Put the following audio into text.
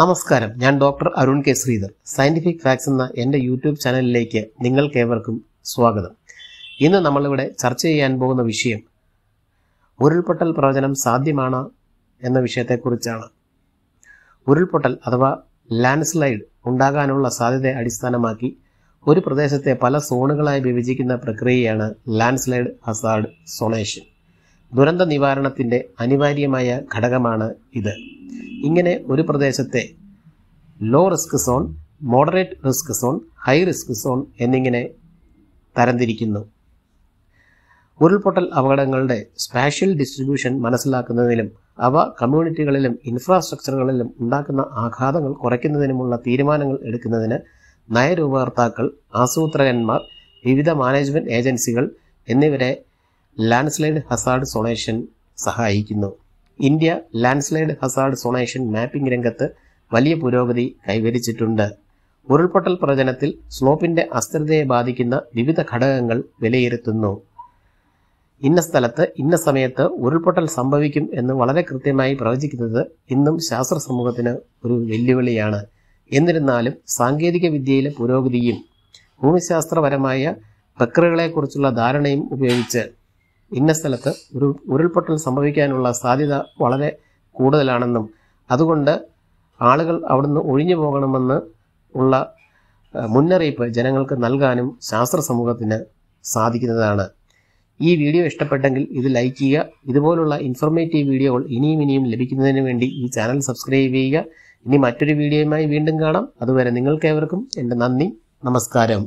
നമസ്കാരം ഞാൻ doctor Arun K Sreedhar scientific facts എന്ന എൻ്റെ യൂട്യൂബ് ചാനലിലേക്ക് നിങ്ങൾക്കേവർക്കും സ്വാഗതം ഇന്ന് നമ്മളിവിടെ ചർച്ച ചെയ്യാൻ പോകുന്ന വിഷയം ഉരുൾപൊട്ടൽ പ്രവചനം സാധ്യമാണ് എന്ന വിഷയത്തെക്കുറിച്ചാണ് ഉരുൾപൊട്ടൽ അഥവാ ലാൻഡ് സ്ലൈഡ് ഉണ്ടാകാനുള്ള സാധ്യതയെ അടിസ്ഥാനമാക്കി ഒരു പ്രദേശത്തെ പല സോണുകളായി വിഭജിക്കുന്ന പ്രക്രിയയാണ് ലാൻഡ് സ്ലൈഡ് ഹസാർഡ് സോണേഷൻ ദുരന്ത നിവാരണത്തിൻ്റെ അനിവാര്യമായ ഘടകമാണ് ഇത് ഇങ്ങനെ ഒരു പ്രദേശത്തെ low risk zone moderate risk zone high risk zone എന്നിങ്ങനെ തരംതിരിക്കുന്നു ഉരുൾപൊട്ടൽ അപകടങ്ങളുടെ സ്പാഷ്യൽ ഡിസ്ട്രിബ്യൂഷൻ മനസ്സിലാക്കുന്നതിലും അവ കമ്മ്യൂണിറ്റികളിലും ഇൻഫ്രാസ്ട്രക്ചറുകളിലും ഉണ്ടാക്കുന്ന ആഘാതങ്ങൾ കുറയ്ക്കുന്നതിനുമുള്ള തീരുമാനങ്ങൾ എടുക്കുന്നതിന് നയരൂപകർത്താക്കൾ ആസൂത്രകന്മാർ വിവിധ മാനേജ്മെന്റ് ഏജൻസികൾ എന്നിവരെ ലാൻഡ്സ്ലൈഡ് ഹസാർഡ് സൊണേഷൻ സഹായിക്കുന്നു India landslide hazard zonation mapping രംഗത്ത് വലിയ പുരോഗതി കൈവരിച്ചിട്ടുണ്ട് ഉരുൾപൊട്ടൽ പ്രചനത്തിൽ സ്ലോപ്പിന്റെ അസ്ഥിരതയെ ബാധിക്കുന്ന വിവിധ ഘടകങ്ങൾ വിലയിരുത്തുന്നു ഇന്ന സ്ഥലത്ത് ഇന്ന സമയത്ത് ഉരുൾപൊട്ടൽ സംഭവിക്കും എന്ന് വളരെ കൃത്യമായി പ്രവചിക്കുന്നത് ഇന്നും ശാസ്ത്ര സമൂഹത്തിന് ഒരു വെല്ലുവിളിയാണ് എന്നിരുന്നാലും സാങ്കേതിക വിദ്യയിലെ പുരോഗതിയും ഭൂമിശാസ്ത്രപരമായ പ്രക്രിയകളെക്കുറിച്ചുള്ള ധാരണയും ഉപയോഗിച്ച് ഇന്ന സ്ഥലത്ത് ഒരു ഉരുൾപൊട്ടൽ സംഭവിക്കാനുള്ള സാധ്യത വളരെ കൂടുതലാണെന്നും അതുകൊണ്ട് ആളുകൾ അവിടുന്ന് ഒഴിഞ്ഞു പോകണമെന്ന് ഉള്ള മുന്നറിയിപ്പ് ജനങ്ങൾക്ക് നൽകാനും ശാസ്ത്ര സമൂഹത്തിന് സാധിക്കുന്നതാണ് ഈ വീഡിയോ ഇഷ്ടപ്പെട്ടെങ്കിൽ ഇത് ലൈക്ക് ചെയ്യുക ഇതുപോലുള്ള ഇൻഫർമേറ്റീവ് വീഡിയോകൾ ഇനിയും ഇനിയും ലഭിക്കുന്നതിന് വേണ്ടി ഈ ചാനൽ സബ്സ്ക്രൈബ് ചെയ്യുക ഇനി മറ്റൊരു വീഡിയോയുമായി വീണ്ടും കാണാം അതുവരെ നിങ്ങൾക്കേവർക്കും എൻ്റെ നന്ദി നമസ്കാരം